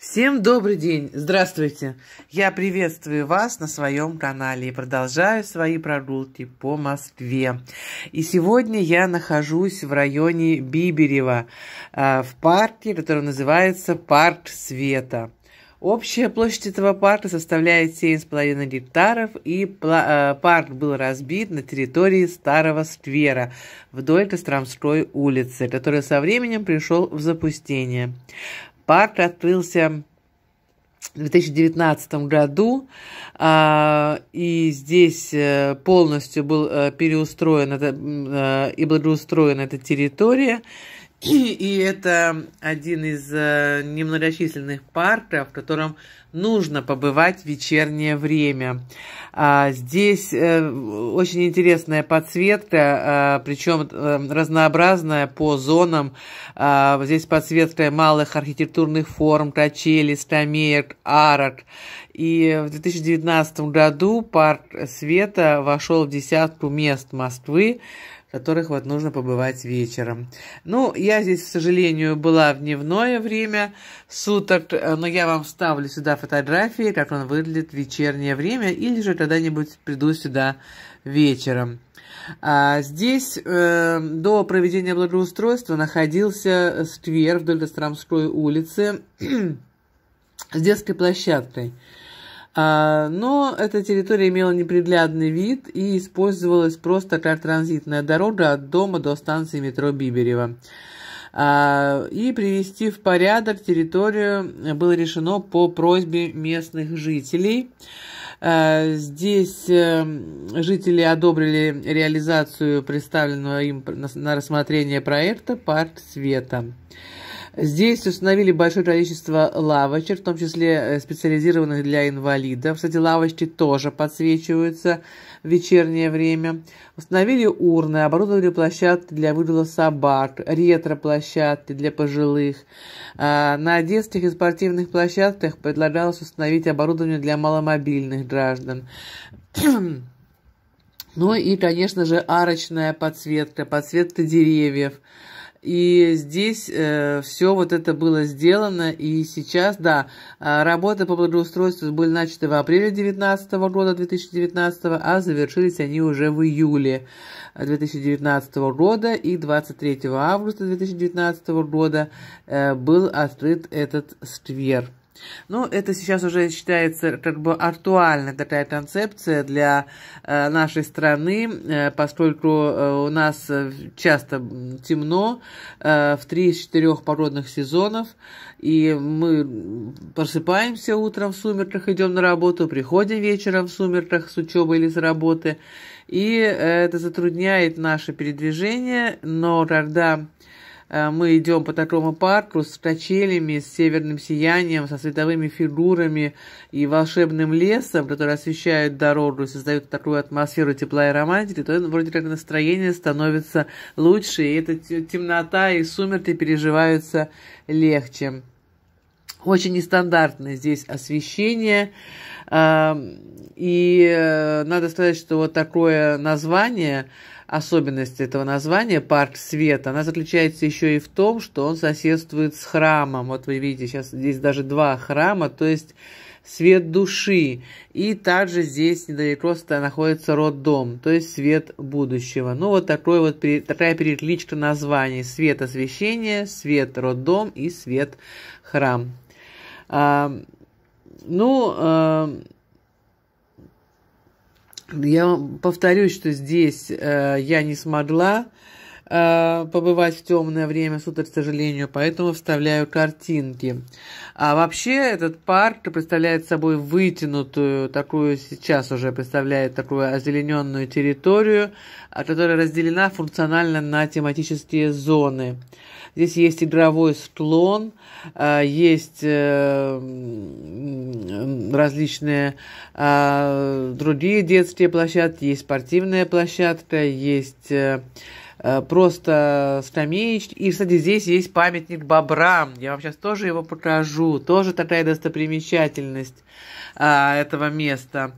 Всем добрый день! Здравствуйте! Я приветствую вас на своем канале и продолжаю свои прогулки по Москве. И сегодня я нахожусь в районе Биберева, а, в парке, который называется «Парк света». Общая площадь этого парка составляет 7,5 гектаров, и а, парк был разбит на территории старого сквера вдоль Костромской улицы, который со временем пришел в запустение. Парк открылся в 2019 году, а, и здесь э, полностью был э, переустроен э, и благоустроена эта территория. И это один из э, немногочисленных парков, в котором нужно побывать в вечернее время. А, здесь э, очень интересная подсветка, э, причем разнообразная по зонам. А, здесь подсветка малых архитектурных форм, качели, скамеек, арок. И в 2019 году парк Света вошел в десятку мест Москвы, которых вот нужно побывать вечером. Ну, я здесь, к сожалению, была в дневное время суток, э, но я вам вставлю сюда фотографии, как он выглядит в вечернее время, или же когда-нибудь приду сюда вечером. А здесь э, до проведения благоустройства находился сквер вдоль Костромской улицы с детской площадкой. А, но эта территория имела неприглядный вид и использовалась просто как транзитная дорога от дома до станции метро Биберева. И привести в порядок территорию было решено по просьбе местных жителей. А, здесь э, жители одобрили реализацию представленного им на рассмотрение проекта «Парк света». Здесь установили большое количество лавочек, в том числе э, специализированных для инвалидов. Кстати, лавочки тоже подсвечиваются в вечернее время. Установили урны, оборудовали площадки для выгула собак, ретро-площадки для пожилых. А, на детских и спортивных площадках предлагалось установить оборудование для маломобильных граждан. Ну и, конечно же, арочная подсветка, подсветка деревьев. И здесь э, все вот это было сделано. И сейчас, да, э, работы по благоустройству были начаты в апреле 2019 года, 2019, а завершились они уже в июле 2019 года. И 23 августа 2019 года э, был открыт этот сквер. Ну, это сейчас уже считается как бы актуальной такая концепция для э, нашей страны, э, поскольку э, у нас э, часто темно э, в 3-4 породных сезонов, и мы просыпаемся утром в сумерках, идем на работу, приходим вечером в сумерках с учебы или с работы, и э, это затрудняет наше передвижение, но когда Э, мы идем по такому парку с качелями, с северным сиянием, со световыми фигурами и волшебным лесом, который освещает дорогу и создает такую атмосферу тепла и романтики, то вроде как настроение становится лучше, и эта темнота и сумерки переживаются легче. Очень нестандартное здесь освещение. Эм, и э, надо сказать, что вот такое название особенность этого названия «Парк Света», она заключается еще и в том, что он соседствует с храмом. Вот вы видите, сейчас здесь даже два храма, то есть свет души. И также здесь недалеко находится роддом, то есть свет будущего. Ну, вот, такой вот такая перекличка названий. Свет освещения, свет роддом и свет храм. А, ну, а, я повторюсь, что здесь э, я не смогла э, побывать в темное время суток, к сожалению, поэтому вставляю картинки. А вообще этот парк представляет собой вытянутую, такую сейчас уже представляет такую озелененную территорию, а, которая разделена функционально на тематические зоны. Здесь есть игровой склон, а, есть э, различные а, другие детские площадки, есть спортивная площадка, есть э, э, просто скамеечки. И, кстати, здесь есть памятник бобрам. Я вам сейчас тоже его покажу. Тоже такая достопримечательность а, этого места.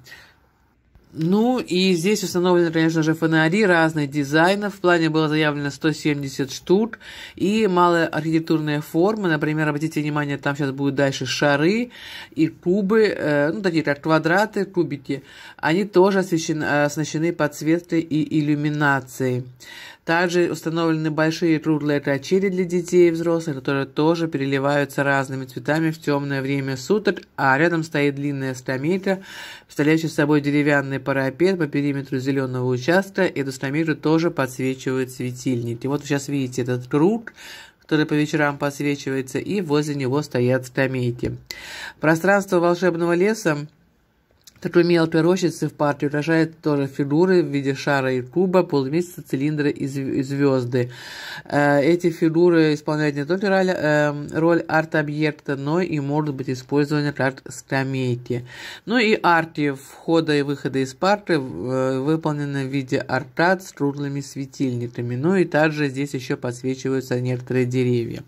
Ну и здесь установлены, конечно же, фонари разных дизайнов. В плане было заявлено 170 штук. И малые архитектурные формы. Например, обратите внимание, там сейчас будут дальше шары и кубы. Э, ну, такие как квадраты, кубики. Они тоже освещены, оснащены подсветкой и иллюминацией. Также установлены большие круглые качели для детей и взрослых, которые тоже переливаются разными цветами в темное время суток, а рядом стоит длинная скамейка, представляющая собой деревянный парапет по периметру зеленого участка, и эту скамейку тоже подсвечивают светильники. Вот вы сейчас видите этот круг, который по вечерам подсвечивается, и возле него стоят скамейки. Пространство волшебного леса такой мел перочицы в парке рожает тоже фигуры в виде шара и куба, полумесяца, цилиндра и звезды. Э, эти фигуры исполняют не только роль, э, роль арт-объекта, но и могут быть использованы как скамейки. Ну и арки входа и выхода из парка э, выполнены в виде аркад с круглыми светильниками. Ну и также здесь еще подсвечиваются некоторые деревья.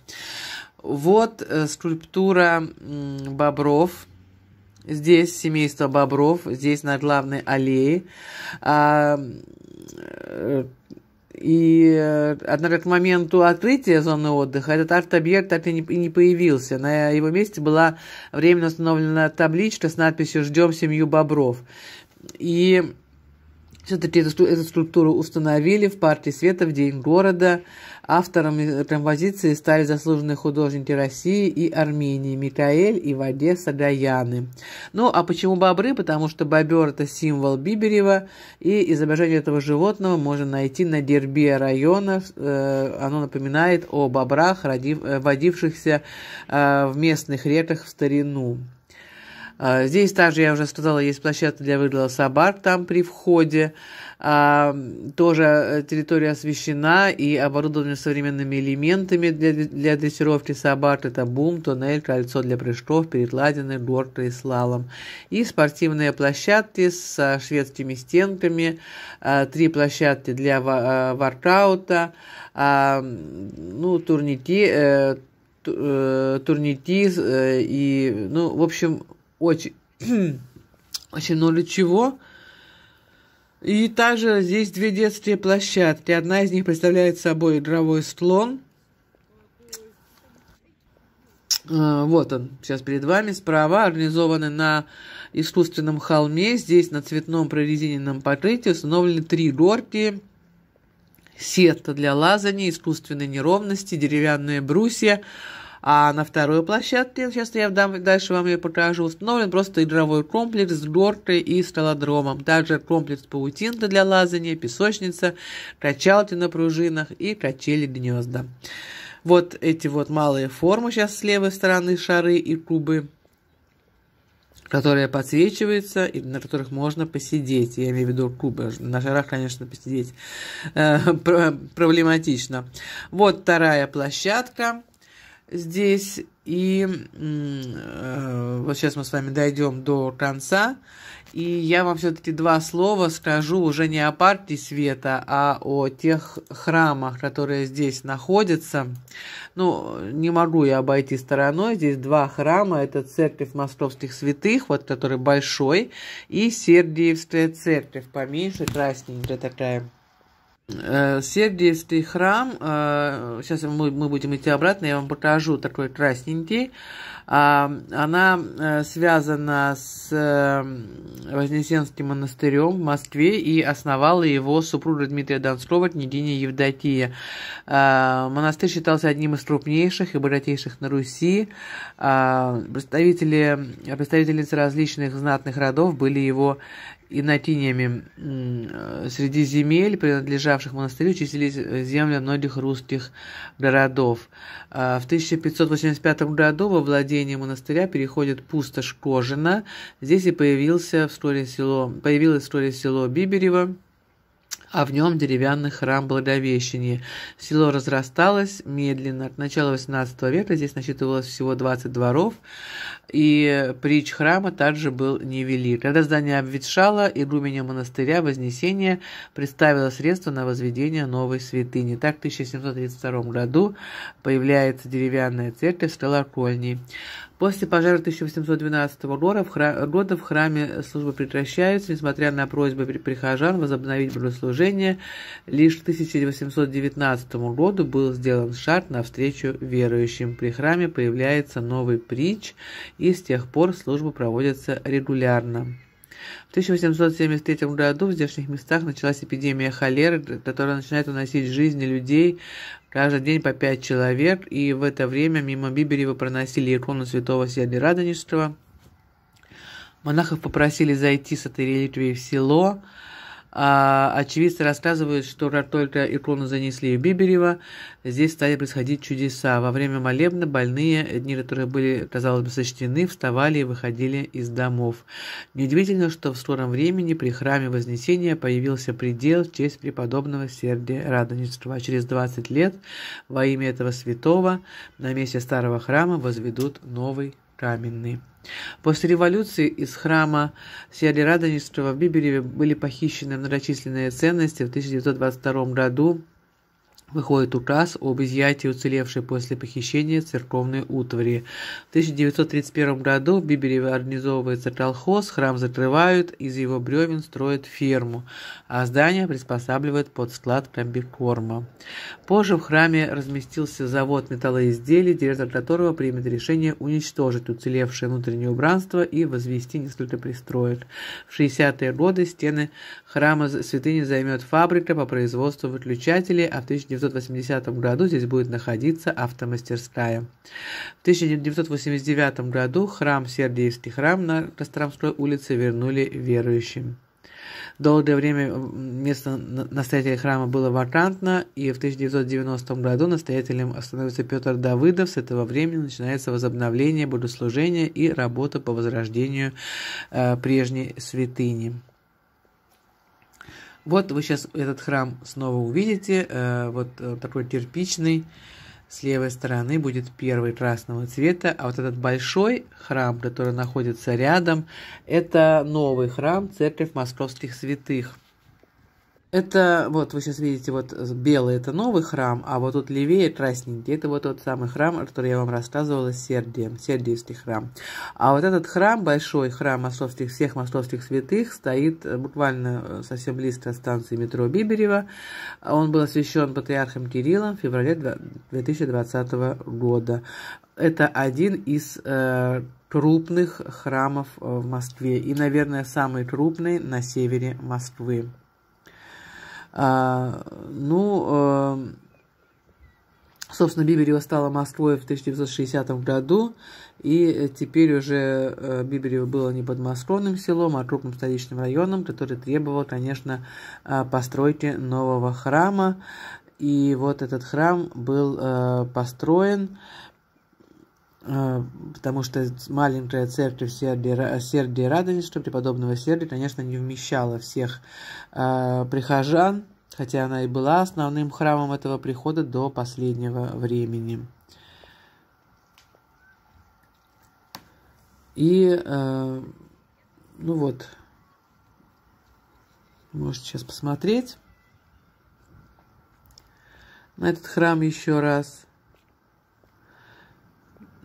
Вот э, скульптура э, бобров – Здесь семейство бобров, здесь на главной аллее. А, э, и, э, однако, к моменту открытия зоны отдыха этот арт-объект так и не, и не появился. На его месте была временно установлена табличка с надписью «Ждем семью бобров». И все-таки эту, эту структуру установили в парке света в День города – Авторами композиции стали заслуженные художники России и Армении Микаэль и Ваде Сагаяны. Ну, а почему бобры? Потому что бобер – это символ Биберева, и изображение этого животного можно найти на гербе района. Э, оно напоминает о бобрах, э, водившихся э, в местных реках в старину. А, здесь также, я уже сказала, есть площадка для выгула собак, там при входе. А, тоже э, территория освещена и оборудована современными элементами для, для дрессировки собак. Это бум, туннель, кольцо для прыжков, перекладины, горка и слалом. И спортивные площадки с шведскими стенками, а, три площадки для э, воркаута, ну, турники, э, турники и, ну, в общем, очень, очень много чего. И также здесь две детские площадки. Одна из них представляет собой игровой слон. А, вот он, сейчас перед вами, справа, организованы на искусственном холме. Здесь на цветном прорезиненном покрытии установлены три горки, сетка для лазания, искусственные неровности, деревянные брусья – а на второй площадке, сейчас я дам, дальше вам ее покажу, установлен просто игровой комплекс с горкой и скалодромом. Также комплекс паутинка для лазания, песочница, качалки на пружинах и качели гнезда. Вот эти вот малые формы сейчас с левой стороны шары и кубы которые подсвечиваются и на которых можно посидеть. Я имею в виду кубы. На шарах, конечно, посидеть э, проблематично. Вот вторая площадка здесь, и э, вот сейчас мы с вами дойдем до конца, и я вам все-таки два слова скажу уже не о партии света, а о тех храмах, которые здесь находятся. Ну, не могу я обойти стороной, здесь два храма, это церковь московских святых, вот который большой, и Сергиевская церковь, поменьше, красненькая такая. Э, Сердистый храм, э, сейчас мы, будем идти обратно, я вам покажу такой красненький. А, она э, связана с Вознесенским монастырем в Москве и основала его супруга Дмитрия Донского, княгиня Евдокия. Монастырь считался одним из крупнейших и богатейших на Руси. Представители, представительницы различных знатных родов были его инотинями э, среди земель, принадлежавших монастырю, числились э, земли многих русских городов. А, в 1585 году во владение монастыря переходит пустошь Кожина. Здесь и появился вскоре село, появилось вскоре село Биберево, а в нем деревянный храм Благовещения. Село разрасталось медленно. К началу XVIII века здесь насчитывалось всего 20 дворов, и притч храма также был невелик. Когда здание обветшало, игуменя монастыря Вознесения представила средства на возведение новой святыни. Так в 1732 году появляется деревянная церковь с колокольней. После пожара 1812 года в, храме службы прекращаются, несмотря на просьбы прихожан возобновить богослужение. Лишь к 1819 году был сделан шаг навстречу верующим. При храме появляется новый притч, и с тех пор служба проводится регулярно. В 1873 году в здешних местах началась эпидемия холеры, которая начинает уносить жизни людей каждый день по пять человек, и в это время мимо Биберева проносили икону святого Сергия Радонежского. Монахов попросили зайти с этой реликвией в село, а очевидцы рассказывают, что только икону занесли в Биберева, здесь стали происходить чудеса. Во время молебна больные, дни которых были, казалось бы, сочтены, вставали и выходили из домов. Неудивительно, что в скором времени при храме Вознесения появился предел в честь преподобного Сергия Радонежского. через 20 лет во имя этого святого на месте старого храма возведут новый каменный. После революции из храма Сиали Радонежского в Бибелеве были похищены многочисленные ценности. В 1922 году выходит указ об изъятии уцелевшей после похищения церковной утвари. В 1931 году в Биберево организовывается колхоз, храм закрывают, из его бревен строят ферму, а здание приспосабливают под склад комбикорма. Позже в храме разместился завод металлоизделий, директор которого примет решение уничтожить уцелевшее внутреннее убранство и возвести несколько пристроек. В 60-е годы стены храма святыни займет фабрика по производству выключателей, а в 19 1980 году здесь будет находиться автомастерская. В 1989 году храм Сердеевский храм на Костромской улице вернули верующим. Долгое время место настоятеля храма было вакантно, и в 1990 году настоятелем становится Петр Давыдов. С этого времени начинается возобновление богослужения и работа по возрождению э, прежней святыни. Вот вы сейчас этот храм снова увидите, э, вот э, такой кирпичный. С левой стороны будет первый красного цвета, а вот этот большой храм, который находится рядом, это новый храм Церковь Московских Святых. Это вот вы сейчас видите, вот белый это новый храм, а вот тут левее красненький, это вот тот самый храм, который я вам рассказывала с сердием, сердиевский храм. А вот этот храм, большой храм московских, всех московских святых, стоит э, буквально э, совсем близко от станции метро Биберева. Он был освящен патриархом Кириллом в феврале 2020 года. Это один из э, крупных храмов э, в Москве и, наверное, самый крупный на севере Москвы. А, ну, э, собственно, Бибирева стала Москвой в 1960 году, и теперь уже э, Бибирево было не подмосковным селом, а крупным столичным районом, который требовал, конечно, э, постройки нового храма. И вот этот храм был построен а, потому что маленькая церковь сердия, сердия радость, преподобного сердия, конечно, не вмещала всех э, прихожан, хотя она и была основным храмом этого прихода до последнего времени. И, э, ну вот, можете сейчас посмотреть на этот храм еще раз –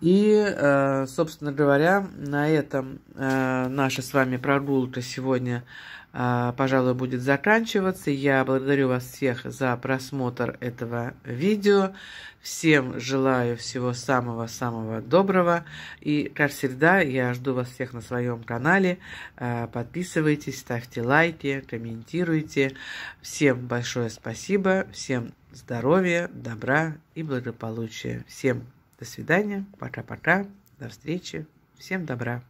и, э, собственно говоря, на этом э, наша с вами прогулка сегодня, э, пожалуй, будет заканчиваться. Я благодарю вас всех за просмотр этого видео. Всем желаю всего самого-самого доброго. И, как всегда, я жду вас всех на своем канале. Подписывайтесь, ставьте лайки, комментируйте. Всем большое спасибо, всем здоровья, добра и благополучия. Всем до свидания, пока-пока, до встречи, всем добра.